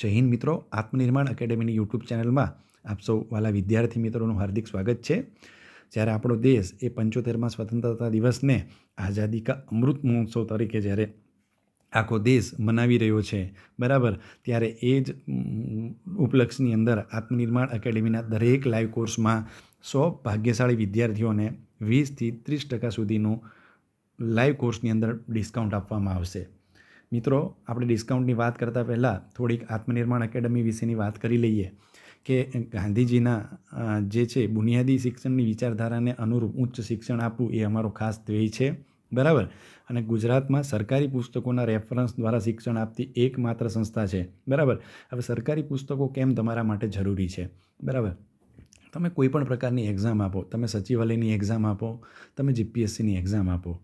જય હિન્દ મિત્રો આત્મનિર્માણ એકેડેમીની યુટ્યુબ ચેનલમાં આપ સૌ વાલા વિદ્યાર્થી મિત્રોનું હાર્દિક સ્વાગત છે જ્યારે આપણો દેશ એ પંચોતેરમાં સ્વતંત્રતા દિવસને આઝાદી કા અમૃત મહોત્સવ તરીકે જ્યારે આખો દેશ મનાવી રહ્યો છે બરાબર ત્યારે એ જ ઉપલક્ષની અંદર આત્મનિર્માણ એકેડેમીના દરેક લાઈવ કોર્સમાં સો ભાગ્યશાળી વિદ્યાર્થીઓને વીસથી ત્રીસ ટકા સુધીનું લાઈવ કોર્સની અંદર ડિસ્કાઉન્ટ આપવામાં આવશે મિત્રો આપણે ડિસ્કાઉન્ટની વાત કરતાં પહેલાં થોડીક આત્મનિર્માણ એકેડમી વિશેની વાત કરી લઈએ કે ગાંધીજીના જે છે બુનિયાદી શિક્ષણની વિચારધારાને અનુરૂપ ઉચ્ચ શિક્ષણ આપવું એ અમારો ખાસ ધ્યેય છે બરાબર અને ગુજરાતમાં સરકારી પુસ્તકોના રેફરન્સ દ્વારા શિક્ષણ આપતી એકમાત્ર સંસ્થા છે બરાબર હવે સરકારી પુસ્તકો કેમ તમારા માટે જરૂરી છે બરાબર તમે કોઈ પણ પ્રકારની એક્ઝામ આપો તમે સચિવાલયની એક્ઝામ આપો તમે જીપીએસસીની એક્ઝામ આપો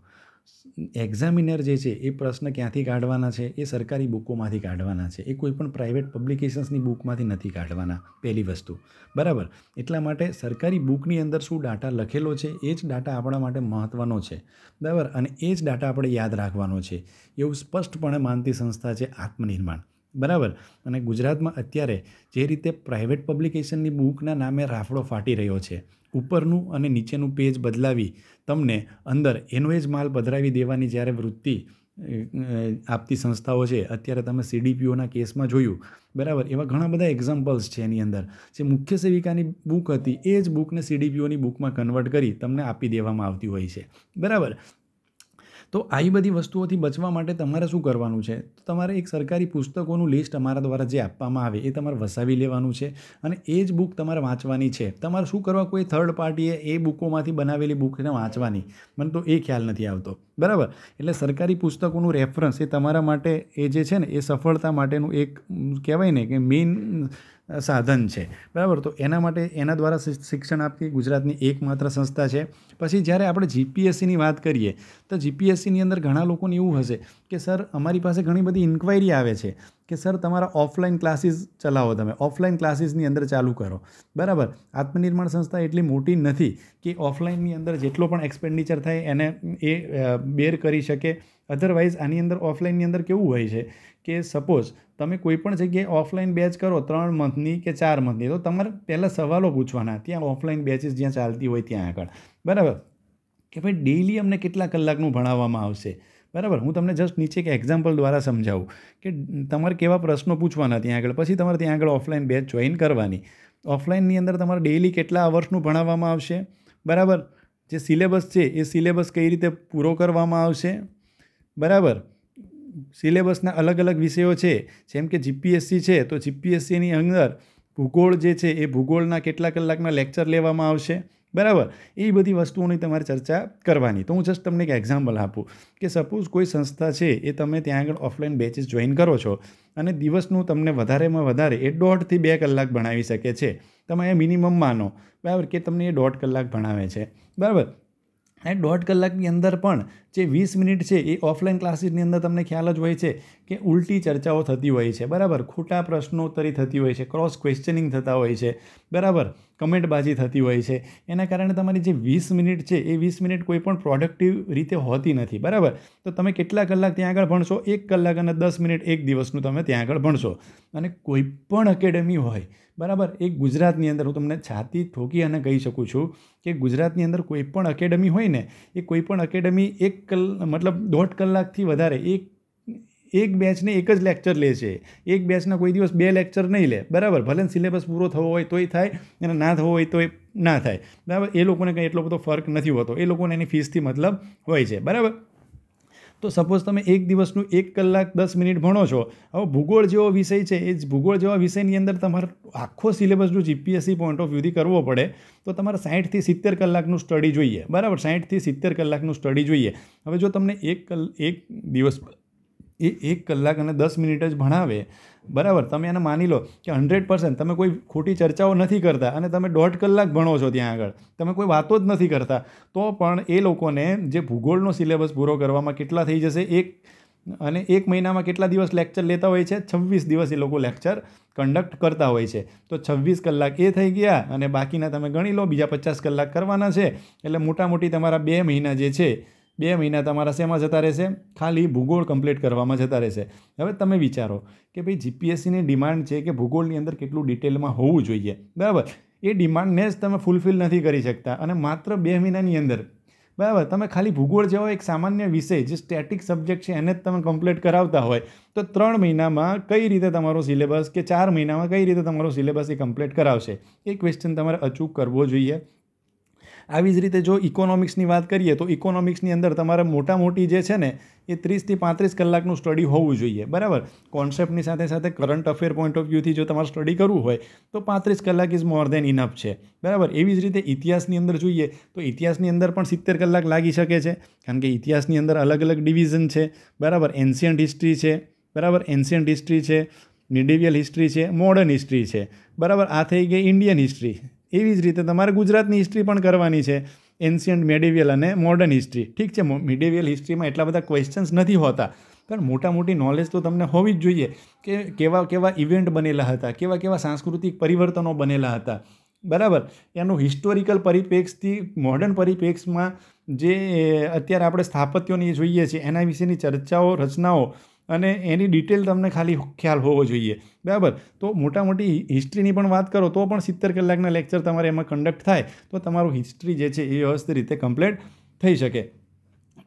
એક્ઝામિનર જે છે એ પ્રશ્ન ક્યાંથી કાઢવાના છે એ સરકારી બુકોમાંથી કાઢવાના છે એ કોઈપણ પ્રાઇવેટ પબ્લિકેશન્સની બુકમાંથી નથી કાઢવાના પહેલી વસ્તુ બરાબર એટલા માટે સરકારી બુકની અંદર શું ડાટા લખેલો છે એ જ ડાટા આપણા માટે મહત્ત્વનો છે બરાબર અને એ જ ડાટા આપણે યાદ રાખવાનો છે એવું સ્પષ્ટપણે માનતી સંસ્થા છે આત્મનિર્માણ બરાબર અને ગુજરાતમાં અત્યારે જે રીતે પ્રાઇવેટ પબ્લિકેશનની બુકના નામે રાફડો ફાટી રહ્યો છે ઉપરનું અને નીચેનું પેજ બદલાવી તમને અંદર એનો જ માલ પધરાવી દેવાની જ્યારે વૃત્તિ આપતી સંસ્થાઓ છે અત્યારે તમે સીડીપીઓના કેસમાં જોયું બરાબર એવા ઘણા બધા એક્ઝામ્પલ્સ છે એની અંદર જે મુખ્ય સેવિકાની બુક હતી એ જ બુકને સીડીપીઓની બુકમાં કન્વર્ટ કરી તમને આપી દેવામાં આવતી હોય છે બરાબર તો આવી બધી વસ્તુઓથી બચવા માટે તમારે શું કરવાનું છે તો તમારે એક સરકારી પુસ્તકોનું લિસ્ટ અમારા દ્વારા જે આપવામાં આવે એ તમારે વસાવી લેવાનું છે અને એ જ બુક તમારે વાંચવાની છે તમારે શું કરવા કોઈ થર્ડ પાર્ટીએ એ બુકોમાંથી બનાવેલી બુકને વાંચવાની મને તો એ ખ્યાલ નથી આવતો બરાબર એટલે સરકારી પુસ્તકોનું રેફરન્સ એ તમારા માટે એ જે છે ને એ સફળતા માટેનું એક કહેવાય ને કે મેઇન સાધન છે બરાબર તો એના માટે એના દ્વારા શિક્ષણ આપતી ગુજરાતની એકમાત્ર સંસ્થા છે પછી જ્યારે આપણે જીપીએસસીની વાત કરીએ તો જીપીએસસીની અંદર ઘણા લોકોને એવું હશે કે સર અમારી પાસે ઘણી બધી ઇન્ક્વાયરી આવે છે કે સર તમારા ઓફલાઈન ક્લાસીસ ચલાવો તમે ઓફલાઈન ક્લાસીસની અંદર ચાલુ કરો બરાબર આત્મનિર્માણ સંસ્થા એટલી મોટી નથી કે ઓફલાઈનની અંદર જેટલો પણ એક્સપેન્ડિચર થાય એને એ બેર કરી શકે અધરવાઇઝ આની અંદર ઓફલાઈનની અંદર કેવું હોય છે કે સપોઝ તમે કોઈપણ જગ્યાએ ઓફલાઈન બેચ કરો ત્રણ મંથની કે ચાર મંથની તો તમારે પહેલાં સવાલો પૂછવાના ત્યાં ઓફલાઈન બેચીસ જ્યાં ચાલતી હોય ત્યાં આગળ બરાબર કે ભાઈ ડેઇલી અમને કેટલા કલાકનું ભણાવવામાં આવશે બરાબર હું તમને જસ્ટ નીચે એક એક્ઝામ્પલ દ્વારા સમજાવું કે તમારે કેવા પ્રશ્નો પૂછવાના ત્યાં આગળ પછી તમારે ત્યાં આગળ ઓફલાઈન બેચ જોઈન કરવાની ઓફલાઈનની અંદર તમારે ડેઈલી કેટલા અવર્સનું ભણાવવામાં આવશે બરાબર જે સિલેબસ છે એ સિલેબસ કઈ રીતે પૂરો કરવામાં આવશે બરાબર સિલેબસના અલગ અલગ વિષયો છે જેમ કે જીપીએસસી છે તો જીપીએસસીની અંદર ભૂગોળ જે છે એ ભૂગોળના કેટલા કલાકના લેક્ચર લેવામાં આવશે બરાબર એ બધી વસ્તુઓની તમારે ચર્ચા કરવાની તો હું જસ્ટ તમને એક એક્ઝામ્પલ આપું કે સપોઝ કોઈ સંસ્થા છે એ તમે ત્યાં આગળ ઓફલાઈન બેચીસ જોઈન કરો છો અને દિવસનું તમને વધારેમાં વધારે એ દોઢથી બે કલાક ભણાવી શકે છે તમે એ મિનિમમ માનો બરાબર કે તમને એ દોઢ કલાક ભણાવે છે બરાબર અને દોઢ કલાકની અંદર પણ જે વીસ મિનિટ છે એ ઓફલાઈન ક્લાસીસની અંદર તમને ખ્યાલ જ હોય છે કે ઉલટી ચર્ચાઓ થતી હોય છે બરાબર ખોટા પ્રશ્નોત્તરી થતી હોય છે ક્રોસ ક્વેશ્ચનિંગ થતા હોય છે બરાબર કમેન્ટબાજી થતી હોય છે એના કારણે તમારી જે વીસ મિનિટ છે એ વીસ મિનિટ કોઈ પણ પ્રોડક્ટિવ રીતે હોતી નથી બરાબર તો તમે કેટલા કલાક ત્યાં આગળ ભણશો એક કલાક અને દસ મિનિટ એક દિવસનું તમે ત્યાં આગળ ભણશો અને કોઈ પણ એકેડમી હોય બરાબર એ ગુજરાતની અંદર હું તમને છાતી ઠોકી અને કહી શકું છું કે ગુજરાતની અંદર કોઈ પણ એકેડમી હોય ને એ કોઈ પણ એકેડમી એક કલ મતલબ દોઢ કલાકથી વધારે એક એક બેચને એક જ લેક્ચર લે છે એક બેચના કોઈ દિવસ બે લેક્ચર નહીં લે બરાબર ભલે સિલેબસ પૂરો થવો હોય તોય થાય અને ના થવો હોય તોય ના થાય બરાબર એ લોકોને કંઈ એટલો બધો ફરક નથી હોતો એ લોકોને એની ફીસથી મતલબ હોય છે બરાબર તો સપોઝ તમે એક દિવસનું એક કલાક દસ મિનિટ ભણો છો હવે ભૂગોળ જેવો વિષય છે એ જ ભૂગોળ જેવા વિષયની અંદર તમારે આખો સિલેબસનું જીપીએસસી પોઈન્ટ ઓફ વ્યૂથી કરવો પડે તો તમારે સાહીઠથી સિત્તેર કલાકનું સ્ટડી જોઈએ બરાબર સાહીઠથી સિત્તેર કલાકનું સ્ટડી જોઈએ હવે જો તમને એક કલ એક દિવસ એ એક કલાક અને દસ મિનિટ જ ભણાવે બરાબર તમે એને માની લો કે હન્ડ્રેડ પર્સન્ટ તમે કોઈ ખોટી ચર્ચાઓ નથી કરતા અને તમે દોઢ કલાક ભણો છો ત્યાં આગળ તમે કોઈ વાતો જ નથી કરતા તો પણ એ લોકોને જે ભૂગોળનો સિલેબસ પૂરો કરવામાં કેટલા થઈ જશે એક અને એક મહિનામાં કેટલા દિવસ લેક્ચર લેતા હોય છે છવ્વીસ દિવસ એ લોકો લેક્ચર કન્ડક્ટ કરતા હોય છે તો છવ્વીસ કલાક એ થઈ ગયા અને બાકીના તમે ગણી લો બીજા પચાસ કલાક કરવાના છે એટલે મોટા મોટી તમારા બે મહિના જે છે બે મહિના તમારા શેમાં જતા રહેશે ખાલી ભૂગોળ કમ્પ્લીટ કરવામાં જતા રહેશે હવે તમે વિચારો કે ભાઈ જીપીએસસીની ડિમાન્ડ છે કે ભૂગોળની અંદર કેટલું ડિટેલમાં હોવું જોઈએ બરાબર એ ડિમાન્ડને જ તમે ફૂલફિલ નથી કરી શકતા અને માત્ર બે મહિનાની અંદર બરાબર તમે ખાલી ભૂગોળ જેવો એક સામાન્ય વિષય જે સ્ટેટિક સબ્જેક્ટ છે એને જ તમે કમ્પ્લીટ કરાવતા હોય તો ત્રણ મહિનામાં કઈ રીતે તમારો સિલેબસ કે ચાર મહિનામાં કઈ રીતે તમારો સિલેબસ એ કમ્પ્લીટ કરાવશે એ ક્વેશ્ચન તમારે અચૂક કરવો જોઈએ આવી જ રીતે જો ઇકોનોમિક્સની વાત કરીએ તો ઇકોનોમિક્સની અંદર તમારે મોટા મોટી જે છે ને એ ત્રીસથી પાંત્રીસ કલાકનું સ્ટડી હોવું જોઈએ બરાબર કોન્સેપ્ટની સાથે સાથે કરંટ અફેર પોઈન્ટ ઓફ વ્યૂથી જો તમારે સ્ટડી કરવું હોય તો પાંત્રીસ કલાક ઇઝ મોર દેન ઇનફ છે બરાબર એવી જ રીતે ઇતિહાસની અંદર જોઈએ તો ઇતિહાસની અંદર પણ સિત્તેર કલાક લાગી શકે છે કારણ કે ઇતિહાસની અંદર અલગ અલગ ડિવિઝન છે બરાબર એન્શિયન્ટ હિસ્ટ્રી છે બરાબર એન્શિયન્ટ હિસ્ટ્રી છે મિડિવિયલ હિસ્ટ્રી છે મોડર્ન હિસ્ટ્રી છે બરાબર આ થઈ ગઈ ઇન્ડિયન હિસ્ટ્રી એવી જ રીતે તમારે ગુજરાતની હિસ્ટ્રી પણ કરવાની છે એન્શિયન્ટ મેડિવિયલ અને મોડર્ન હિસ્ટ્રી ઠીક છે મેડિવિયલ હિસ્ટ્રીમાં એટલા બધા ક્વેશ્ચન્સ નથી હોતા પણ મોટા મોટી નોલેજ તો તમને હોવી જ જોઈએ કે કેવા કેવા ઇવેન્ટ બનેલા હતા કેવા કેવા સાંસ્કૃતિક પરિવર્તનો બનેલા હતા બરાબર એનું હિસ્ટોરિકલ પરિપ્રેક્ષથી મોડર્ન પરિપ્રેક્ષમાં જે અત્યારે આપણે સ્થાપત્યોની જોઈએ છીએ એના વિશેની ચર્ચાઓ રચનાઓ અને એની ડિટેલ તમને ખાલી ખ્યાલ હોવો જોઈએ બરાબર તો મોટા મોટી હિસ્ટ્રીની પણ વાત કરો તો પણ સિત્તેર કલાકના લેક્ચર તમારે એમાં કન્ડક્ટ થાય તો તમારું હિસ્ટ્રી જે છે એ વ્યવસ્થિત રીતે કમ્પ્લીટ થઈ શકે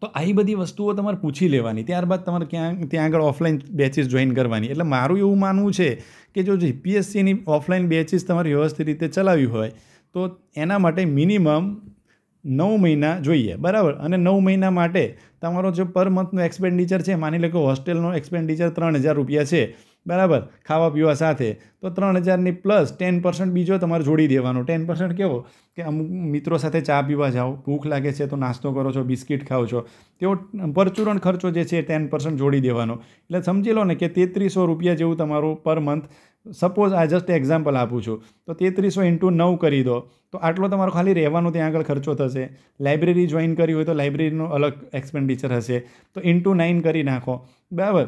તો આવી બધી વસ્તુઓ તમારે પૂછી લેવાની ત્યારબાદ તમારે ક્યાં ત્યાં આગળ ઓફલાઈન બેચીસ જોઈન કરવાની એટલે મારું એવું માનવું છે કે જો જીપીએસસીની ઓફલાઈન બેચીસ તમારે વ્યવસ્થિત રીતે ચલાવી હોય તો એના માટે મિનિમમ નવ મહિના જોઈએ બરાબર અને નવ મહિના માટે તમારો જે પર મંથનું એક્સપેન્ડિચર છે માની લો કે હોસ્ટેલનો એક્સપેન્ડિચર ત્રણ હજાર રૂપિયા છે બરાબર ખાવા પીવા સાથે તો ત્રણ હજારની પ્લસ ટેન પર્સન્ટ બીજો તમારે જોડી દેવાનો ટેન પર્સન્ટ કેવો કે અમુક મિત્રો સાથે ચા પીવા જાઓ ભૂખ લાગે છે તો નાસ્તો કરો છો બિસ્કિટ ખાઓ છો તેઓ પરચુરણ ખર્ચો જે છે ટેન પર્સન્ટ જોડી દેવાનો એટલે સમજી લો ને કે તેત્રીસો રૂપિયા જેવું તમારું પર મંથ સપોઝ આ જસ્ટ એક્ઝામ્પલ આપું છું તો તેત્રીસો ઇન્ટુ નવ કરી દો તો આટલો તમારો ખાલી રહેવાનો ત્યાં આગળ ખર્ચો થશે લાઇબ્રેરી જોઈન કરી હોય તો લાઇબ્રેરીનું અલગ એક્સપેન્ડિચર હશે તો ઇન્ટુ નાઇન કરી નાખો બરાબર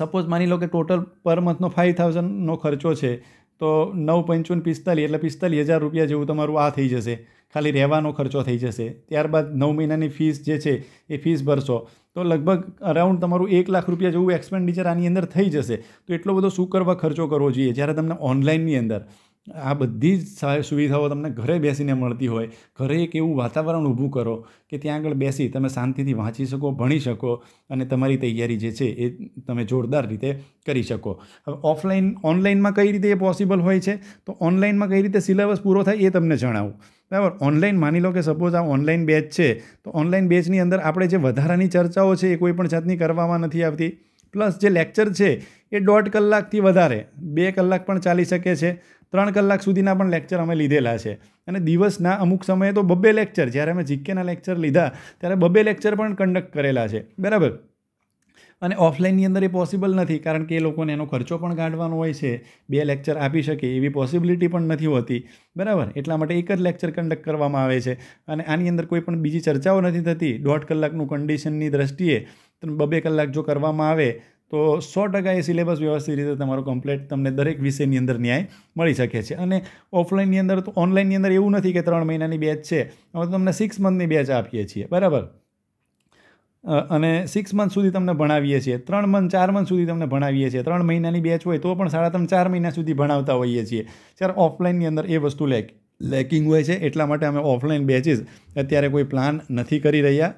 સપોઝ માની લો કે ટોટલ પર મંથનો ફાઇવ થાઉઝન્ડનો ખર્ચો છે તો નવ પંચોન પિસ્તાલીસ એટલે પિસ્તાલીસ હજાર રૂપિયા જેવું તમારું આ થઈ જશે ખાલી રહેવાનો ખર્ચો થઈ જશે ત્યારબાદ નવ મહિનાની ફીસ જે છે એ ફીસ ભરશો તો લગભગ અરાઉન્ડ તમારું એક લાખ રૂપિયા જેવું એક્સપેન્ડિચર આની અંદર થઈ જશે તો એટલો બધો શું કરવા ખર્ચો કરવો જોઈએ જ્યારે તમને ઓનલાઇનની અંદર આ બધી જ સુવિધાઓ તમને ઘરે બેસીને મળતી હોય ઘરે એક એવું વાતાવરણ ઊભું કરો કે ત્યાં આગળ બેસી તમે શાંતિથી વાંચી શકો ભણી શકો અને તમારી તૈયારી જે છે એ તમે જોરદાર રીતે કરી શકો હવે ઓફલાઈન ઓનલાઈનમાં કઈ રીતે એ પોસિબલ હોય છે તો ઓનલાઈનમાં કઈ રીતે સિલેબસ પૂરો થાય એ તમને જણાવું બરાબર ઓનલાઈન માની લો કે સપોઝ આ ઓનલાઈન બેચ છે તો ઓનલાઈન બેચની અંદર આપણે જે વધારાની ચર્ચાઓ છે એ કોઈ પણ જાતની કરવામાં નથી આવતી પ્લસ જે લેક્ચર છે એ દોઢ કલાકથી વધારે બે કલાક પણ ચાલી શકે છે ત્રણ કલાક સુધીના પણ લેક્ચર અમે લીધેલા છે અને દિવસના અમુક સમયે તો બબ્બે લેક્ચર જ્યારે અમે જીકેના લેક્ચર લીધા ત્યારે બબ્બે લેક્ચર પણ કન્ડક્ટ કરેલા છે બરાબર અને ઓફલાઇનની અંદર એ પોસિબલ નથી કારણ કે એ લોકોને એનો ખર્ચો પણ કાઢવાનો હોય છે બે લેક્ચર આપી શકે એવી પોસિબિલિટી પણ નથી હોતી બરાબર એટલા માટે એક જ લેક્ચર કન્ડક્ટ કરવામાં આવે છે અને આની અંદર કોઈ પણ બીજી ચર્ચાઓ નથી થતી દોઢ કલાકનું કન્ડિશનની દ્રષ્ટિએ બબે કલાક જો કરવામાં આવે તો સો ટકા એ સિલેબસ વ્યવસ્થિત રીતે તમારો કમ્પ્લેટ તમને દરેક વિષયની અંદર ન્યાય મળી શકે છે અને ઓફલાઇનની અંદર તો ઓનલાઇનની અંદર એવું નથી કે ત્રણ મહિનાની બેચ છે અમે તમને સિક્સ મંથની બેચ આપીએ છીએ બરાબર અને સિક્સ મંથ સુધી તમને ભણાવીએ છીએ ત્રણ મંથ ચાર મંથ સુધી તમને ભણાવીએ છીએ ત્રણ મહિનાની બેચ હોય તો પણ સાડા ત્રણ ચાર મહિના સુધી ભણાવતા હોઈએ છીએ જ્યારે ઓફલાઇનની અંદર એ વસ્તુ લેક લેકિંગ હોય છે એટલા માટે અમે ઓફલાઇન બેચીસ અત્યારે કોઈ પ્લાન નથી કરી રહ્યા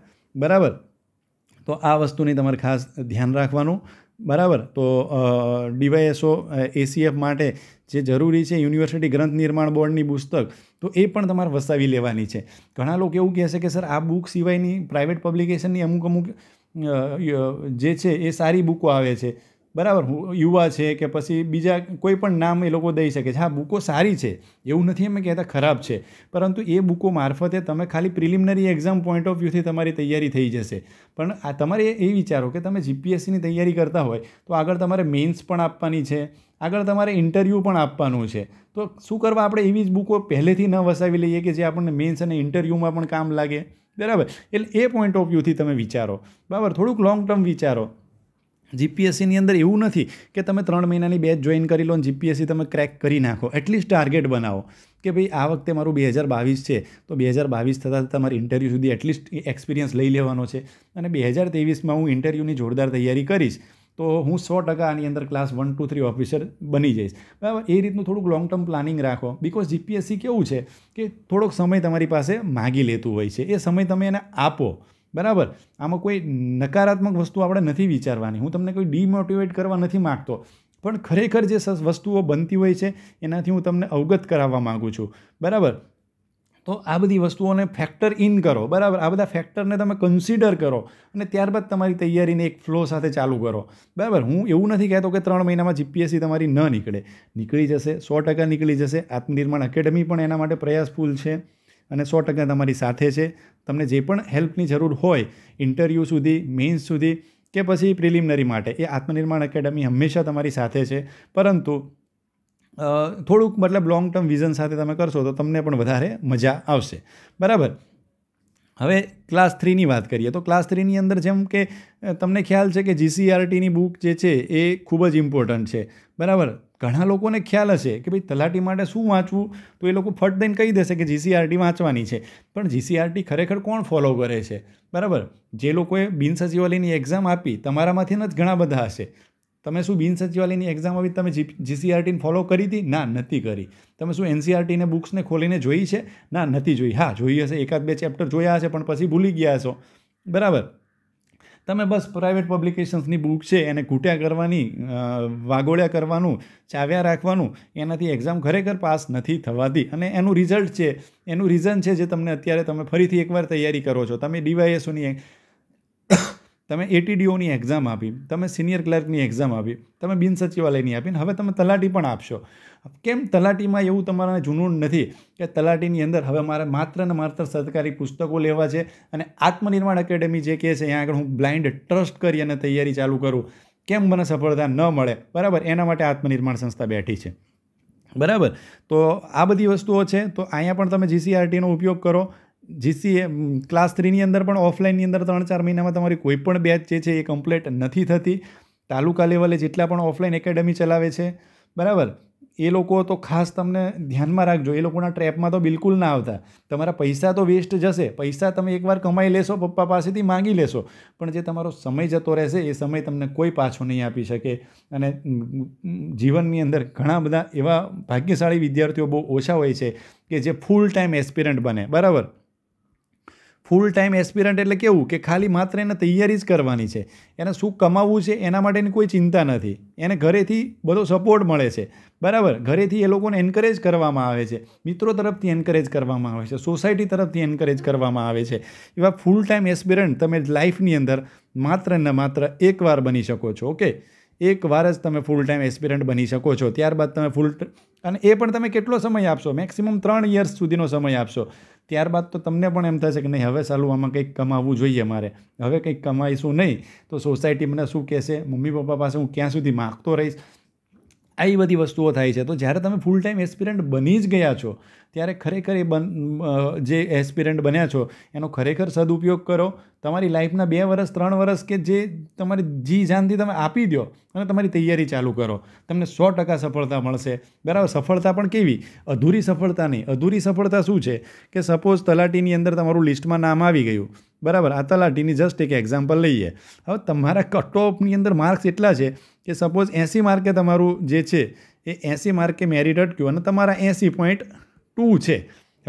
બરાબર તો આ વસ્તુની તમારે ખાસ ધ્યાન રાખવાનું બરાબર તો ડીવાયએસઓ એસીએફ માટે જે જરૂરી છે યુનિવર્સિટી ગ્રંથ નિર્માણ બોર્ડની પુસ્તક તો એ પણ તમારે વસાવી લેવાની છે ઘણા લોકો એવું કહેશે કે સર આ બુક સિવાયની પ્રાઇવેટ પબ્લિકેશનની અમુક અમુક જે છે એ સારી બુકો આવે છે બરાબર યુવા છે કે પછી બીજા કોઈ પણ નામ એ લોકો દઈ શકે છે હા બુકો સારી છે એવું નથી અમે કહેતા ખરાબ છે પરંતુ એ બુકો મારફતે તમે ખાલી પ્રિલિમિનરી એક્ઝામ પોઈન્ટ ઓફ વ્યૂથી તમારી તૈયારી થઈ જશે પણ આ તમારે એ વિચારો કે તમે જીપીએસસીની તૈયારી કરતા હોય તો આગળ તમારે મેન્સ પણ આપવાની છે આગળ તમારે ઇન્ટરવ્યૂ પણ આપવાનું છે તો શું કરવા આપણે એવી જ બુકો પહેલેથી ન વસાવી લઈએ કે જે આપણને મેન્સ અને ઇન્ટરવ્યૂમાં પણ કામ લાગે બરાબર એટલે એ પોઈન્ટ ઓફ વ્યૂથી તમે વિચારો બરાબર થોડુંક લોંગ ટર્મ વિચારો જીપીએસસીની અંદર એવું નથી કે તમે ત્રણ મહિનાની બેચ જોઈન કરી લો અને જીપીએસસી તમે ક્રેક કરી નાખો એટલીસ્ટ ટાર્ગેટ બનાવો કે ભાઈ આ વખતે મારું બે હજાર બાવીસ છે તો બે હજાર બાવીસ થતાં તમારે ઇન્ટરવ્યૂ સુધી એટલીસ્ટ એક્સપિરિયન્સ લઈ લેવાનો છે અને બે હજાર ત્રેવીસમાં હું ઇન્ટરવ્યૂની જોરદાર તૈયારી કરીશ તો હું સો ટકા આની અંદર class one two three officer બની જઈશ બરાબર એ રીતનું થોડુંક લોંગ ટર્મ પ્લાનિંગ રાખો બિકોઝ જીપીએસસી કેવું છે કે થોડોક સમય તમારી પાસે માગી લેતું હોય છે એ સમય તમે એને આપો બરાબર આમાં કોઈ નકારાત્મક વસ્તુ આપણે નથી વિચારવાની હું તમને કોઈ ડિમોટિવેટ કરવા નથી માગતો પણ ખરેખર જે વસ્તુઓ બનતી હોય છે એનાથી હું તમને અવગત કરાવવા માગું છું બરાબર તો આ બધી વસ્તુઓને ફેક્ટર ઇન કરો બરાબર આ બધા ફેક્ટરને તમે કન્સિડર કરો અને ત્યારબાદ તમારી તૈયારીને એક ફ્લો સાથે ચાલુ કરો બરાબર હું એવું નથી કહેતો કે ત્રણ મહિનામાં જીપીએસસી તમારી ન નીકળે નીકળી જશે સો ટકા નીકળી જશે આત્મનિર્માણ એકેડમી પણ એના માટે પ્રયાસફૂલ છે અને સો ટકા તમારી સાથે છે તમને જે પણ હેલ્પની જરૂર હોય ઇન્ટરવ્યૂ સુધી મેન્સ સુધી કે પછી પ્રિલિમિનરી માટે એ આત્મનિર્માણ એકેડમી હંમેશા તમારી સાથે છે પરંતુ થોડુંક મતલબ લોંગ ટર્મ વિઝન સાથે તમે કરશો તો તમને પણ વધારે મજા આવશે બરાબર હવે ક્લાસ થ્રીની વાત કરીએ તો ક્લાસ થ્રીની અંદર જેમ કે તમને ખ્યાલ છે કે જીસીઆરટીની e બુક જે છે એ ખૂબ જ ઇમ્પોર્ટન્ટ છે બરાબર ઘણા લોકોને ખ્યાલ હશે કે ભાઈ તલાટી માટે શું વાંચવું તો એ લોકો ફટ દઈને કહી દેશે કે જીસીઆરટી વાંચવાની છે પણ જીસીઆરટી ખરેખર કોણ ફોલો કરે છે બરાબર જે લોકોએ બિન સચિવાલયની એક્ઝામ આપી તમારામાંથી જ ઘણા બધા હશે તમે શું બિન સચિવાલયની એક્ઝામ આવી તમે જી જીસીઆરટીને ફોલો કરી હતી ના નથી કરી તમે શું એનસીઆરટીને e બુક્સને ખોલીને જોઈ છે ના નથી જોઈ હા જોઈ હશે એકાદ બે ચેપ્ટર જોયા હશે પણ પછી ભૂલી ગયા છો બરાબર તમે બસ પ્રાઇવેટ પબ્લિકેશન્સની બુક છે એને ઘૂંટ્યા કરવાની વાગોળ્યા કરવાનું ચાવ્યા રાખવાનું એનાથી એક્ઝામ ખરેખર પાસ નથી થવાતી અને એનું રિઝલ્ટ છે એનું રીઝન છે જે તમને અત્યારે તમે ફરીથી એકવાર તૈયારી કરો છો તમે ડીવાયએસઓની તમે એટીડીઓની એક્ઝામ આપી તમે સિનિયર ક્લર્કની એક્ઝામ આપી તમે બિન સચિવાલયની આપી ને હવે તમે તલાટી પણ આપશો કેમ તલાટીમાં એવું તમારા જુનૂન નથી કે તલાટીની અંદર હવે મારે માત્ર ને માત્ર સરકારી પુસ્તકો લેવા છે અને આત્મનિર્માણ એકેડેમી જે કહે છે ત્યાં આગળ હું બ્લાઇન્ડ ટ્રસ્ટ કરી અને તૈયારી ચાલુ કરું કેમ મને સફળતા ન મળે બરાબર એના માટે આત્મનિર્માણ સંસ્થા બેઠી છે બરાબર તો આ બધી વસ્તુઓ છે તો અહીંયા પણ તમે જીસીઆરટીનો ઉપયોગ કરો જીસીએ ક્લાસ થ્રીની અંદર પણ ઓફલાઈનની અંદર ત્રણ ચાર મહિનામાં તમારી કોઈ પણ બેચ જે છે એ કમ્પ્લીટ નથી થતી તાલુકા લેવલે જેટલા પણ ઓફલાઈન એકેડમી ચલાવે છે બરાબર એ લોકો તો ખાસ તમને ધ્યાનમાં રાખજો એ લોકોના ટ્રેપમાં તો બિલકુલ ના આવતા તમારા પૈસા તો વેસ્ટ જશે પૈસા તમે એકવાર કમાઈ લેશો પપ્પા પાસેથી માગી લેશો પણ જે તમારો સમય જતો રહેશે એ સમય તમને કોઈ પાછો નહીં આપી શકે અને જીવનની અંદર ઘણા બધા એવા ભાગ્યશાળી વિદ્યાર્થીઓ બહુ ઓછા હોય છે કે જે ફૂલ ટાઈમ એસ્પિરન્ટ બને બરાબર ફૂલ ટાઈમ એસ્પિરન્ટ એટલે કેવું કે ખાલી માત્ર એને તૈયારી જ કરવાની છે એને શું કમાવવું છે એના માટેની કોઈ ચિંતા નથી એને ઘરેથી બધો સપોર્ટ મળે છે બરાબર ઘરેથી એ લોકોને એન્કરેજ કરવામાં આવે છે મિત્રો તરફથી એન્કરેજ કરવામાં આવે છે સોસાયટી તરફથી એન્કરેજ કરવામાં આવે છે એવા ફૂલ ટાઈમ એસ્પિરન્ટ તમે લાઈફની અંદર માત્ર ને માત્ર એકવાર બની શકો છો ઓકે એકવાર જ તમે ફૂલ ટાઈમ એસ્પિરન્ટ બની શકો છો ત્યારબાદ તમે ફૂલ અને એ પણ તમે કેટલો સમય આપશો મેક્સિમમ ત્રણ યર્સ સુધીનો સમય આપશો ત્યારબાદ તો તમને પણ એમ થશે કે નહીં હવે સાલું આમાં કંઈક કમાવવું જોઈએ મારે હવે કંઈક કમાઈશું નહીં તો સોસાયટી મને શું કહેશે મમ્મી પપ્પા પાસે હું ક્યાં સુધી માગતો રહીશ આવી બધી વસ્તુઓ થાય છે તો જ્યારે તમે ફૂલ ટાઈમ એસ્પિરન્ટ બની જ ગયા છો ત્યારે ખરેખર એ બન જે એસ્પિરન્ટ બન્યા છો એનો ખરેખર સદુપયોગ કરો તમારી લાઈફના બે વર્ષ ત્રણ વર્ષ કે જે તમારી જી જાનથી તમે આપી દો અને તમારી તૈયારી ચાલુ કરો તમને સો ટકા સફળતા મળશે બરાબર સફળતા પણ કેવી અધૂરી સફળતા નહીં અધૂરી સફળતા શું છે કે સપોઝ તલાટીની અંદર તમારું લિસ્ટમાં નામ આવી ગયું બરાબર આ તલાટીની જસ્ટ એક એક્ઝામ્પલ લઈએ હવે તમારા કટ ઓફની અંદર માર્ક્સ એટલા છે કે સપોઝ એંસી માર્કે તમારું જે છે એ એંસી માર્કે મેરિટ અટક્યું અને તમારા એંસી પોઈન્ટ ટુ છે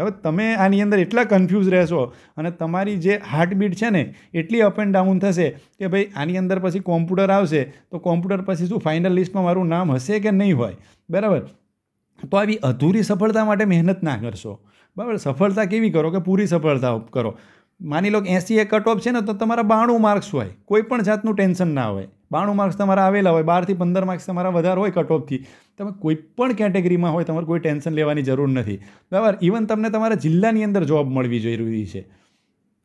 હવે તમે આની અંદર એટલા કન્ફ્યુઝ રહેશો અને તમારી જે હાર્ટબીટ છે ને એટલી અપ એન્ડ ડાઉન થશે કે ભાઈ આની અંદર પછી કોમ્પ્યુટર આવશે તો કોમ્પ્યુટર પછી શું ફાઇનલ લિસ્ટમાં મારું નામ હશે કે નહીં હોય બરાબર તો આવી અધૂરી સફળતા માટે મહેનત ના કરશો બરાબર સફળતા કેવી કરો કે પૂરી સફળતા કરો માની લો કે એંસી એ કટ ઓફ છે ને તો તમારા બાણું માર્ક્સ હોય કોઈ પણ જાતનું ટેન્શન ના હોય બાણું માર્ક્સ તમારા આવેલા હોય બારથી પંદર માર્ક્સ તમારા વધારે હોય કટ ઓફથી તમે કોઈ પણ કેટેગરીમાં હોય તમારે કોઈ ટેન્શન લેવાની જરૂર નથી બરાબર ઇવન તમને તમારા જિલ્લાની અંદર જોબ મળવી જરૂરી છે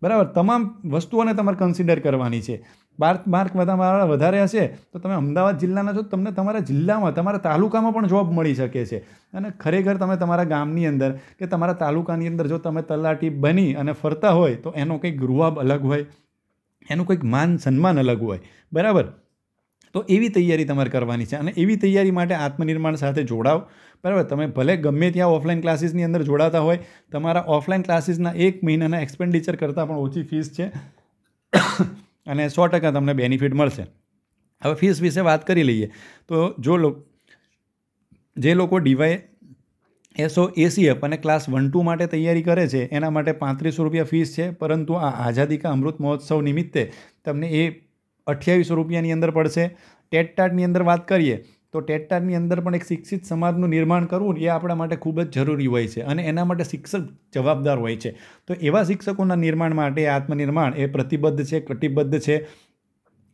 બરાબર તમામ વસ્તુઓને તમારે કન્સિડર કરવાની છે બાર માર્ક તમારા વધારે હશે તો તમે અમદાવાદ જિલ્લાના છો તમને તમારા જિલ્લામાં તમારા તાલુકામાં પણ જોબ મળી શકે છે અને ખરેખર તમે તમારા ગામની અંદર કે તમારા તાલુકાની અંદર જો તમે તલાટી બની અને ફરતા હોય તો એનો કંઈક રૂવાબ અલગ હોય એનું કંઈક માન સન્માન અલગ હોય બરાબર તો એવી તૈયારી તમારે કરવાની છે અને એવી તૈયારી માટે આત્મનિર્માણ સાથે જોડાવ બરાબર તમે ભલે ગમે ત્યાં ઓફલાઈન ક્લાસીસની અંદર જોડાતા હોય તમારા ઓફલાઈન ક્લાસીસના એક મહિનાના એક્સપેન્ડિચર કરતાં પણ ઓછી ફીસ છે અને સો ટકા તમને બેનિફિટ મળશે હવે ફીસ વિશે વાત કરી લઈએ તો જો જે લોકો ડીવાય એસઓ એસીએફ અને ક્લાસ વન ટુ માટે તૈયારી કરે છે એના માટે પાંત્રીસો રૂપિયા ફીસ છે પરંતુ આ આઝાદી કા અમૃત મહોત્સવ નિમિત્તે તમને એ અઠ્યાવીસો રૂપિયાની અંદર પડશે ટેટ ટાટની અંદર વાત કરીએ તો ટેટટારની અંદર પણ એક શિક્ષિત સમાજનું નિર્માણ કરવું એ આપણા માટે ખૂબ જ જરૂરી હોય છે અને એના માટે શિક્ષક જવાબદાર હોય છે તો એવા શિક્ષકોના નિર્માણ માટે આત્મનિર્માણ એ પ્રતિબદ્ધ છે કટિબદ્ધ છે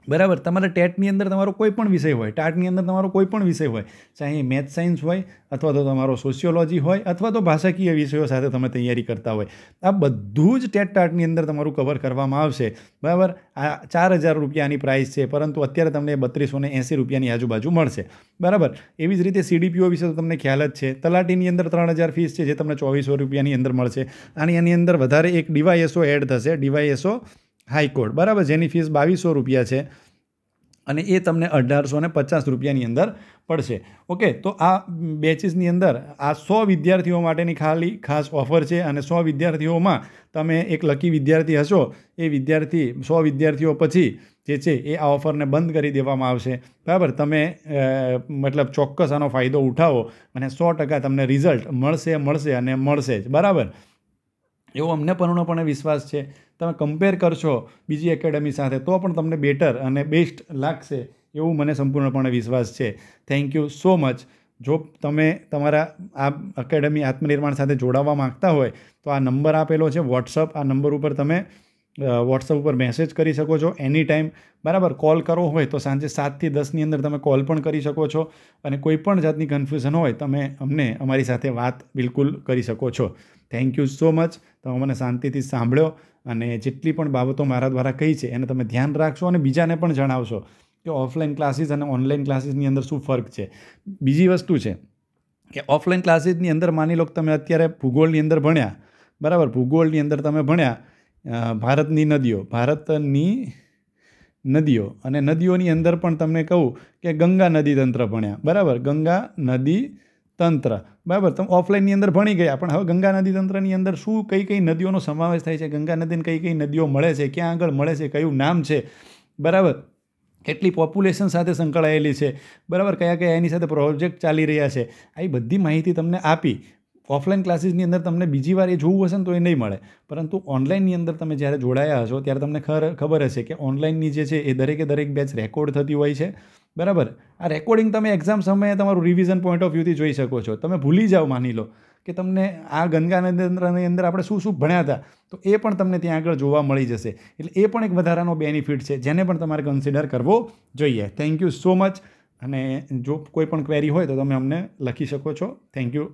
બરાબર તમારે ટેટની અંદર તમારો કોઈ પણ વિષય હોય ટાટની અંદર તમારો કોઈ પણ વિષય હોય ચાહે મેથ સાયન્સ હોય અથવા તો તમારો સોશિયોલોજી હોય અથવા તો ભાષાકીય વિષયો સાથે તમે તૈયારી કરતા હોય આ બધું જ ટેટ ટાટની અંદર તમારું કવર કરવામાં આવશે બરાબર આ ચાર હજાર રૂપિયાની પ્રાઇસ છે પરંતુ અત્યારે તમને બત્રીસો ને એંસી રૂપિયાની આજુબાજુ મળશે બરાબર એવી જ રીતે સીડીપીઓ વિશે તો તમને ખ્યાલ જ છે તલાટીની અંદર ત્રણ હજાર ફીસ છે જે તમને ચોવીસો રૂપિયાની અંદર મળશે અને એની અંદર વધારે એક ડીવાયએસઓ એડ થશે ડીવાયએસઓ હાઈકોર્ટ બરાબર જેની ફીસ બાવીસો રૂપિયા છે અને એ તમને અઢારસો ને પચાસ રૂપિયાની અંદર પડશે ઓકે તો આ બેચીસની અંદર આ સો વિદ્યાર્થીઓ માટેની ખાલી ખાસ ઓફર છે અને સો વિદ્યાર્થીઓમાં તમે એક લકી વિદ્યાર્થી હશો એ વિદ્યાર્થી સો વિદ્યાર્થીઓ પછી જે છે એ આ ઓફરને બંધ કરી દેવામાં આવશે બરાબર તમે મતલબ ચોક્કસ આનો ફાયદો ઉઠાવો અને સો ટકા તમને રિઝલ્ટ મળશે મળશે અને મળશે જ બરાબર એવો અમને પૂર્ણપણે વિશ્વાસ છે તમે કમ્પેર કરશો બીજી એકેડમી સાથે તો પણ તમને બેટર અને બેસ્ટ લાગશે એવું મને સંપૂર્ણપણે વિશ્વાસ છે થેન્ક યુ સો મચ જો તમે તમારા આ એકેડેમી આત્મનિર્માણ સાથે જોડાવવા માગતા હોય તો આ નંબર આપેલો છે વોટ્સઅપ આ નંબર ઉપર તમે વોટ્સઅપ ઉપર મેસેજ કરી શકો છો એની ટાઈમ બરાબર કોલ કરવો હોય તો સાંજે સાતથી દસની અંદર તમે કોલ પણ કરી શકો છો અને કોઈ પણ જાતની કન્ફ્યુઝન હોય તમે અમને અમારી સાથે વાત બિલકુલ કરી શકો છો થેન્ક યુ સો મચ તમે મને શાંતિથી સાંભળ્યો અને જેટલી પણ બાબતો મારા દ્વારા કહી છે એને તમે ધ્યાન રાખશો અને બીજાને પણ જણાવશો કે ઓફલાઈન ક્લાસીસ અને ઓનલાઈન ક્લાસીસની અંદર શું ફરક છે બીજી વસ્તુ છે કે ઓફલાઈન ક્લાસીસની અંદર માની લો કે તમે અત્યારે ભૂગોળની અંદર ભણ્યા બરાબર ભૂગોળની અંદર તમે ભણ્યા ભારતની નદીઓ ભારતની નદીઓ અને નદીઓની અંદર પણ તમને કહું કે ગંગા નદી તંત્ર ભણ્યા બરાબર ગંગા નદી તંત્ર બરાબર તમે ઓફલાઈનની અંદર ભણી ગયા પણ હવે ગંગા નદી તંત્રની અંદર શું કઈ કઈ નદીઓનો સમાવેશ થાય છે ગંગા નદીને કઈ કઈ નદીઓ મળે છે ક્યાં આગળ મળે છે કયું નામ છે બરાબર કેટલી પોપ્યુલેશન સાથે સંકળાયેલી છે બરાબર કયા કયા એની સાથે પ્રોજેક્ટ ચાલી રહ્યા છે આ બધી માહિતી તમને આપી ઓફલાઈન ક્લાસીસની અંદર તમને બીજી વાર એ જોવું હશે ને તો એ નહીં મળે પરંતુ ઓનલાઈનની અંદર તમે જ્યારે જોડાયા હશો ત્યારે તમને ખબર હશે કે ઓનલાઈનની જે છે એ દરેકે દરેક બેચ રેકોર્ડ થતી હોય છે બરાબર આ રેકોર્ડિંગ તમે એક્ઝામ સમયે તમારું રિવિઝન પોઈન્ટ ઓફ વ્યૂથી જોઈ શકો છો તમે ભૂલી જાઓ માની લો કે તમને આ ગંગાનંદની અંદર આપણે શું શું ભણ્યા હતા તો એ પણ તમને ત્યાં આગળ જોવા મળી જશે એટલે એ પણ એક વધારાનો બેનિફિટ છે જેને પણ તમારે કન્સિડર કરવો જોઈએ થેન્ક યુ સો મચ અને જો કોઈ પણ ક્વેરી હોય તો તમે અમને લખી શકો છો થેન્ક યુ